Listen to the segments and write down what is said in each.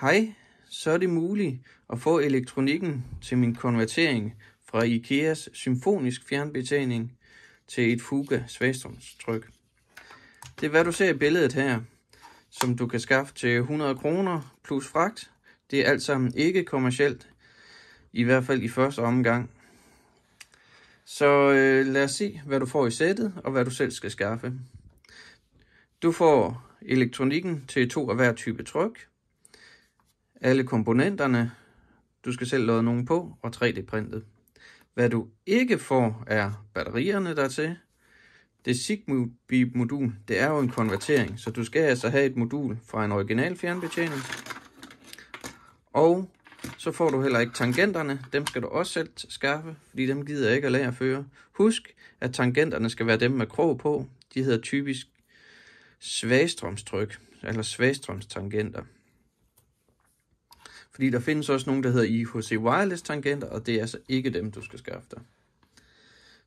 Hej, så er det muligt at få elektronikken til min konvertering fra IKEAs symfonisk fjernbetjening til et Fuga svagstrømstryk. Det er hvad du ser i billedet her, som du kan skaffe til 100 kroner plus fragt. Det er alt sammen ikke kommercielt, i hvert fald i første omgang. Så øh, lad os se, hvad du får i sættet og hvad du selv skal skaffe. Du får elektronikken til to af hver type tryk, alle komponenterne, du skal selv lade nogen på, og 3D-printet. Hvad du ikke får, er batterierne dertil. Det Zigbee-modul, det er jo en konvertering, så du skal altså have et modul fra en original fjernbetjening. Og så får du heller ikke tangenterne. Dem skal du også selv skaffe, fordi dem gider jeg ikke at lære at føre. Husk, at tangenterne skal være dem med krog på. De hedder typisk svagstrømstryk, eller svagstrømstangenter. Fordi der findes også nogle, der hedder IHC Wireless tangenter, og det er altså ikke dem, du skal skaffe dig.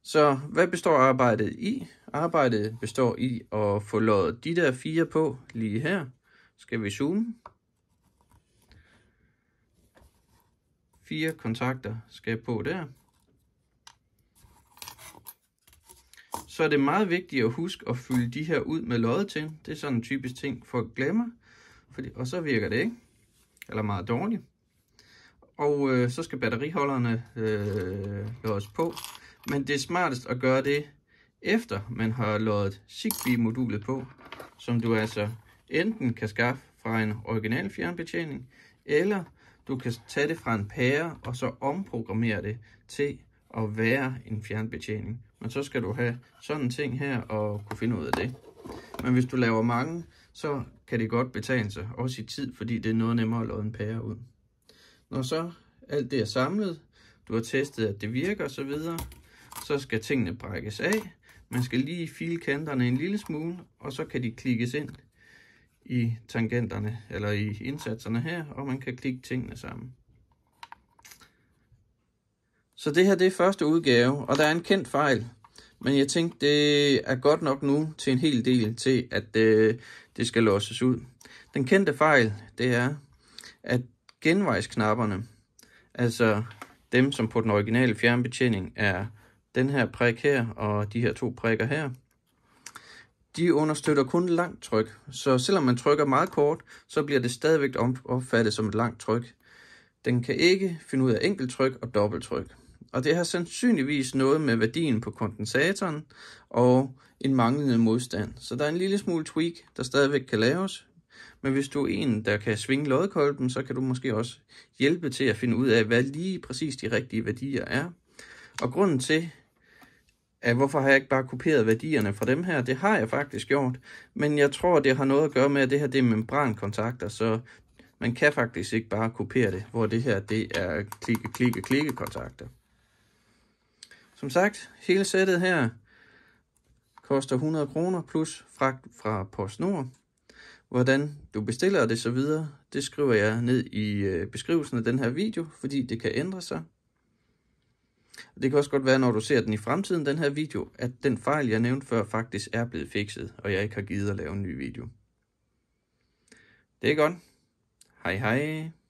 Så hvad består arbejdet i? Arbejdet består i at få loddet de der fire på lige her. Skal vi zoome? Fire kontakter skal på der. Så er det meget vigtigt at huske at fylde de her ud med loddet til. Det er sådan en typisk ting, folk glemmer. Fordi, og så virker det ikke eller meget dårlig. Og øh, så skal batteriholderne øh, låses på. Men det er smartest at gøre det, efter man har låret Zigbee-modulet på, som du altså enten kan skaffe fra en original fjernbetjening, eller du kan tage det fra en pære og så omprogrammere det til at være en fjernbetjening. Men så skal du have sådan en ting her og kunne finde ud af det. Men hvis du laver mange så kan det godt betale sig, også i tid, fordi det er noget nemmere at låde en pære ud. Når så alt det er samlet, du har testet, at det virker osv., så skal tingene brækkes af. Man skal lige file kanterne en lille smule, og så kan de klikkes ind i tangenterne, eller i indsatserne her, og man kan klikke tingene sammen. Så det her det er første udgave, og der er en kendt fejl, men jeg tænkte, det er godt nok nu til en hel del til, at øh, det skal låses ud. Den kendte fejl, det er, at genvejsknapperne, altså dem, som på den originale fjernbetjening er den her prik her og de her to prikker her, de understøtter kun langt tryk. Så selvom man trykker meget kort, så bliver det stadigvæk opfattet som et langt tryk. Den kan ikke finde ud af enkelt tryk og dobbelt tryk og det har sandsynligvis noget med værdien på kondensatoren og en manglende modstand. Så der er en lille smule tweak, der stadigvæk kan laves, men hvis du er en, der kan svinge lodkolben, så kan du måske også hjælpe til at finde ud af, hvad lige præcis de rigtige værdier er. Og grunden til, at hvorfor har jeg ikke bare kopieret værdierne fra dem her, det har jeg faktisk gjort, men jeg tror, det har noget at gøre med, at det her det er membrankontakter, så man kan faktisk ikke bare kopiere det, hvor det her det er klikke, klikke, klikke kontakter. Som sagt, hele sættet her koster 100 kroner plus fragt fra PostNord. Hvordan du bestiller det så videre, det skriver jeg ned i øh, beskrivelsen af den her video, fordi det kan ændre sig. Det kan også godt være, når du ser den i fremtiden, den her video, at den fejl, jeg nævnte før, faktisk er blevet fikset, og jeg ikke har givet at lave en ny video. Det er godt. Hej hej.